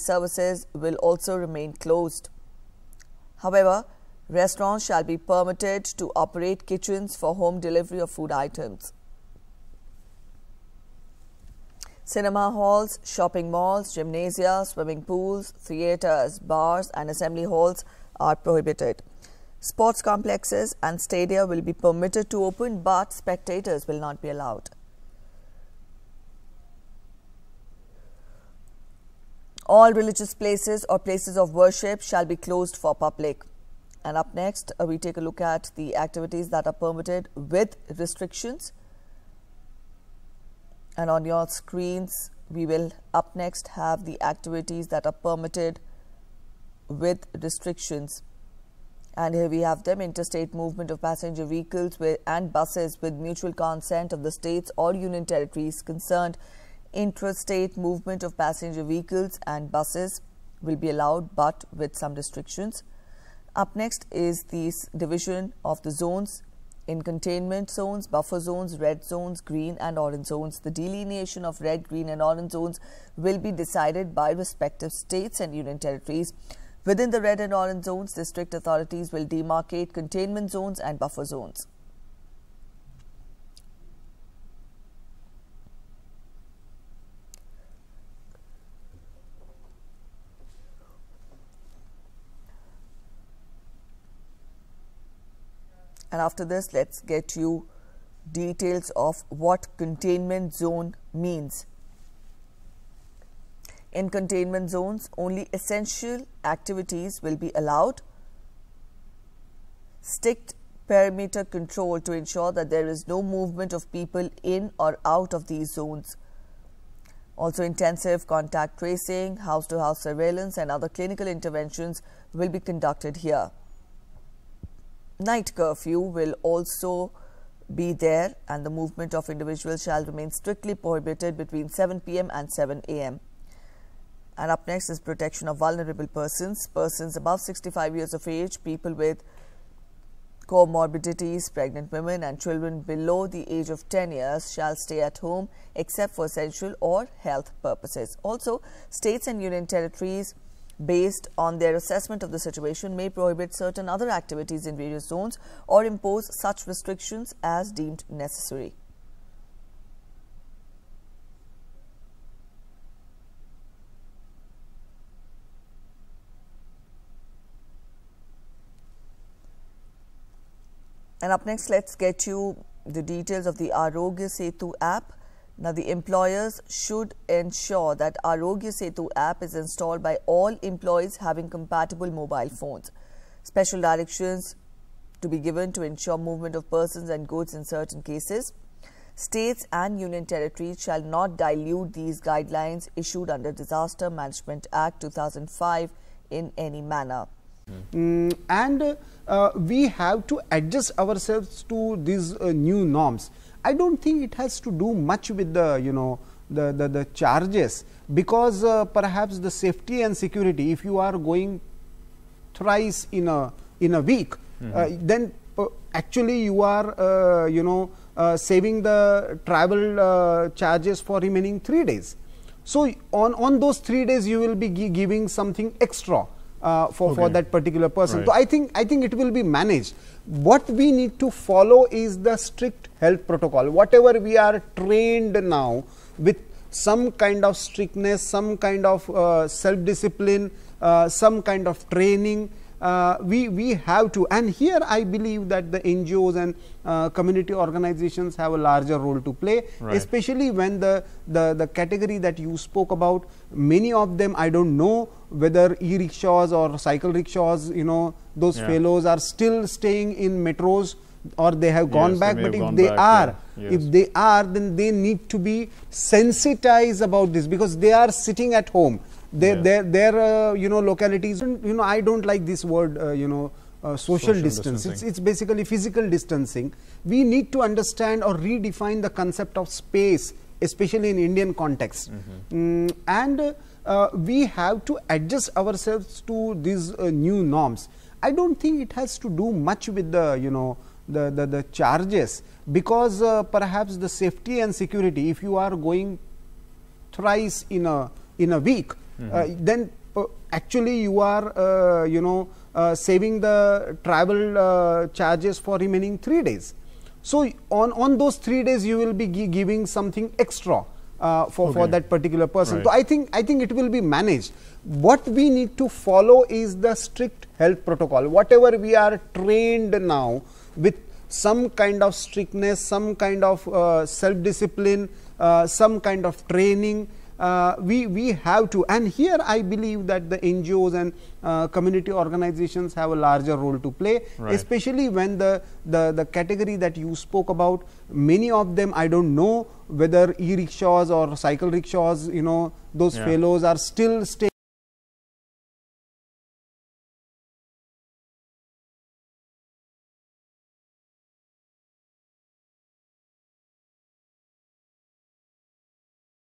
services will also remain closed. However, restaurants shall be permitted to operate kitchens for home delivery of food items. Cinema halls, shopping malls, gymnasia, swimming pools, theatres, bars and assembly halls are prohibited. Sports complexes and stadia will be permitted to open but spectators will not be allowed. all religious places or places of worship shall be closed for public. And up next, uh, we take a look at the activities that are permitted with restrictions. And on your screens, we will up next have the activities that are permitted with restrictions. And here we have them interstate movement of passenger vehicles with, and buses with mutual consent of the states or union territories concerned Intrastate movement of passenger vehicles and buses will be allowed but with some restrictions. Up next is the division of the zones in containment zones, buffer zones, red zones, green and orange zones. The delineation of red, green and orange zones will be decided by respective states and union territories. Within the red and orange zones, district authorities will demarcate containment zones and buffer zones. and after this let's get you details of what containment zone means. In containment zones, only essential activities will be allowed. Strict perimeter control to ensure that there is no movement of people in or out of these zones. Also, intensive contact tracing, house to house surveillance, and other clinical interventions will be conducted here night curfew will also be there and the movement of individuals shall remain strictly prohibited between 7 p.m. and 7 a.m. And up next is protection of vulnerable persons, persons above 65 years of age, people with comorbidities, pregnant women and children below the age of 10 years shall stay at home except for essential or health purposes. Also, states and union territories based on their assessment of the situation, may prohibit certain other activities in various zones or impose such restrictions as deemed necessary. And up next, let's get you the details of the Arogya Setu app. Now, the employers should ensure that Arogya Setu app is installed by all employees having compatible mobile phones. Special directions to be given to ensure movement of persons and goods in certain cases. States and union territories shall not dilute these guidelines issued under Disaster Management Act 2005 in any manner. Mm, and uh, we have to adjust ourselves to these uh, new norms. I don't think it has to do much with the you know the, the, the charges because uh, perhaps the safety and security if you are going thrice in a in a week mm -hmm. uh, then uh, actually you are uh, you know uh, saving the travel charges for remaining 3 days so on on those 3 days you will be giving something extra uh, for, okay. for that particular person. Right. So I think I think it will be managed. What we need to follow is the strict health protocol. Whatever we are trained now with some kind of strictness, some kind of uh, self-discipline, uh, some kind of training, uh, we, we have to and here I believe that the NGOs and uh, community organizations have a larger role to play right. especially when the, the, the category that you spoke about many of them I don't know whether e-rickshaws or cycle rickshaws you know those yeah. fellows are still staying in metros or they have gone yes, back but if they back, are yeah. yes. if they are then they need to be sensitized about this because they are sitting at home their yeah. their their uh, you know localities. You know I don't like this word. Uh, you know. Uh, social, social, distance. It's, it's, basically physical distancing. We need to understand or redefine the concept of space, especially in Indian context. Mm -hmm. mm, and uh, we have to adjust ourselves to these uh, new norms. I don't think it has to do much with the you know the the, the charges because perhaps the safety and security. If you are going thrice in a in a week, -hmm. then uh, actually you are uh, you know saving the travel charges for remaining three days. So on on those three days you will be gi giving something extra. Uh, for, okay. for that particular person. Right. So I think I think it will be managed. What we need to follow is the strict health protocol. Whatever we are trained now with some kind of strictness, some kind of uh, self-discipline, uh, some kind of training, uh, we, we have to and here I believe that the NGOs and uh, community organizations have a larger role to play right. especially when the, the, the category that you spoke about many of them I don't know whether e-rickshaws or cycle rickshaws you know those yeah. fellows are still staying